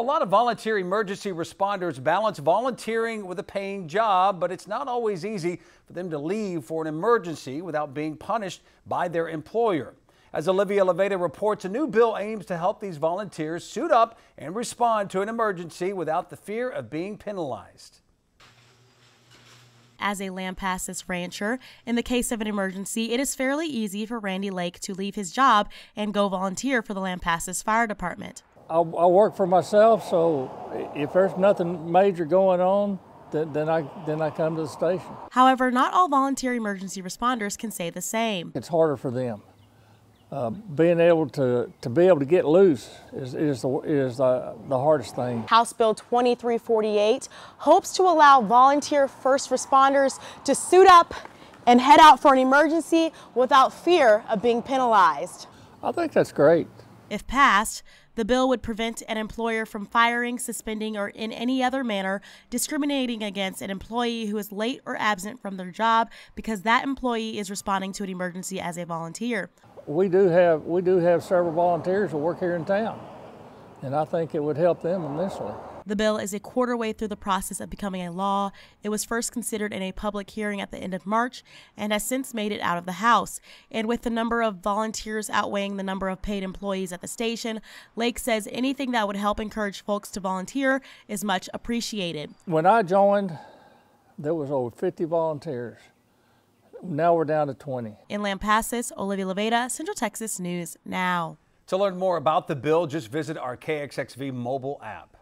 A lot of volunteer emergency responders balance volunteering with a paying job, but it's not always easy for them to leave for an emergency without being punished by their employer. As Olivia Leveda reports, a new bill aims to help these volunteers suit up and respond to an emergency without the fear of being penalized. As a Lampasas rancher, in the case of an emergency, it is fairly easy for Randy Lake to leave his job and go volunteer for the Lampasas Fire Department. I, I work for myself, so if there's nothing major going on, then, I then I come to the station. However, not all volunteer emergency responders can say the same. It's harder for them. Uh, being able to, to be able to get loose is, is, the, is the, the hardest thing. House Bill 2348 hopes to allow volunteer first responders to suit up and head out for an emergency without fear of being penalized. I think that's great. If passed, the bill would prevent an employer from firing, suspending, or in any other manner discriminating against an employee who is late or absent from their job because that employee is responding to an emergency as a volunteer. We do have we do have several volunteers who work here in town, and I think it would help them immensely. The bill is a quarter way through the process of becoming a law. It was first considered in a public hearing at the end of March and has since made it out of the House. And with the number of volunteers outweighing the number of paid employees at the station, Lake says anything that would help encourage folks to volunteer is much appreciated. When I joined, there was over 50 volunteers. Now we're down to 20. In Lampasas, Olivia Leveda, Central Texas News Now. To learn more about the bill, just visit our KXXV mobile app.